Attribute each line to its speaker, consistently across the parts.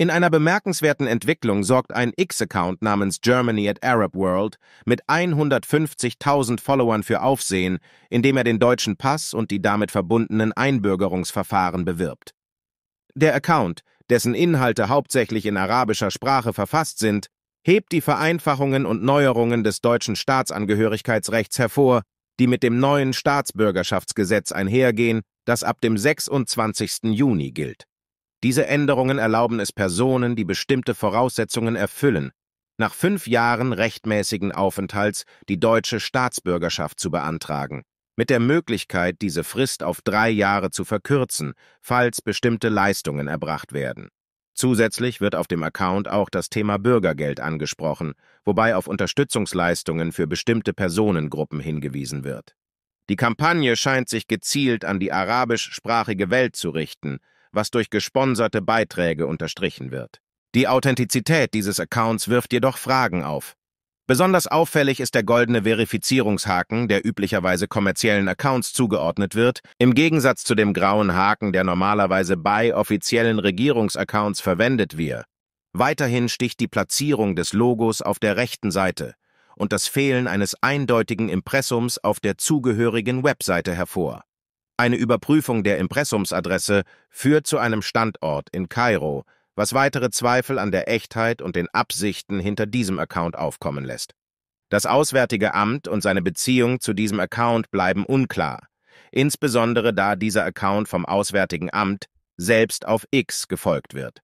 Speaker 1: In einer bemerkenswerten Entwicklung sorgt ein X-Account namens Germany at Arab World mit 150.000 Followern für Aufsehen, indem er den deutschen Pass und die damit verbundenen Einbürgerungsverfahren bewirbt. Der Account, dessen Inhalte hauptsächlich in arabischer Sprache verfasst sind, hebt die Vereinfachungen und Neuerungen des deutschen Staatsangehörigkeitsrechts hervor, die mit dem neuen Staatsbürgerschaftsgesetz einhergehen, das ab dem 26. Juni gilt. Diese Änderungen erlauben es Personen, die bestimmte Voraussetzungen erfüllen, nach fünf Jahren rechtmäßigen Aufenthalts die deutsche Staatsbürgerschaft zu beantragen, mit der Möglichkeit, diese Frist auf drei Jahre zu verkürzen, falls bestimmte Leistungen erbracht werden. Zusätzlich wird auf dem Account auch das Thema Bürgergeld angesprochen, wobei auf Unterstützungsleistungen für bestimmte Personengruppen hingewiesen wird. Die Kampagne scheint sich gezielt an die arabischsprachige Welt zu richten, was durch gesponserte Beiträge unterstrichen wird. Die Authentizität dieses Accounts wirft jedoch Fragen auf. Besonders auffällig ist der goldene Verifizierungshaken, der üblicherweise kommerziellen Accounts zugeordnet wird, im Gegensatz zu dem grauen Haken, der normalerweise bei offiziellen Regierungsaccounts verwendet wird. Weiterhin sticht die Platzierung des Logos auf der rechten Seite und das Fehlen eines eindeutigen Impressums auf der zugehörigen Webseite hervor. Eine Überprüfung der Impressumsadresse führt zu einem Standort in Kairo, was weitere Zweifel an der Echtheit und den Absichten hinter diesem Account aufkommen lässt. Das Auswärtige Amt und seine Beziehung zu diesem Account bleiben unklar, insbesondere da dieser Account vom Auswärtigen Amt selbst auf X gefolgt wird.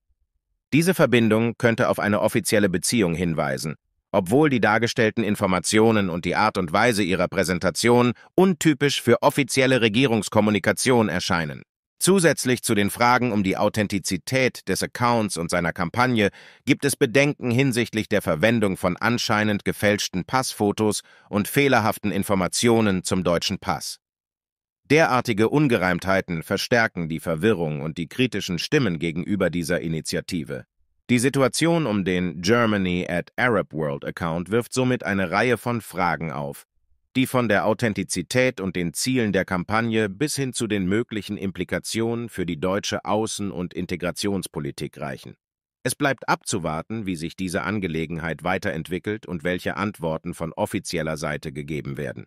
Speaker 1: Diese Verbindung könnte auf eine offizielle Beziehung hinweisen, obwohl die dargestellten Informationen und die Art und Weise ihrer Präsentation untypisch für offizielle Regierungskommunikation erscheinen. Zusätzlich zu den Fragen um die Authentizität des Accounts und seiner Kampagne gibt es Bedenken hinsichtlich der Verwendung von anscheinend gefälschten Passfotos und fehlerhaften Informationen zum deutschen Pass. Derartige Ungereimtheiten verstärken die Verwirrung und die kritischen Stimmen gegenüber dieser Initiative. Die Situation um den Germany at Arab World Account wirft somit eine Reihe von Fragen auf, die von der Authentizität und den Zielen der Kampagne bis hin zu den möglichen Implikationen für die deutsche Außen- und Integrationspolitik reichen. Es bleibt abzuwarten, wie sich diese Angelegenheit weiterentwickelt und welche Antworten von offizieller Seite gegeben werden.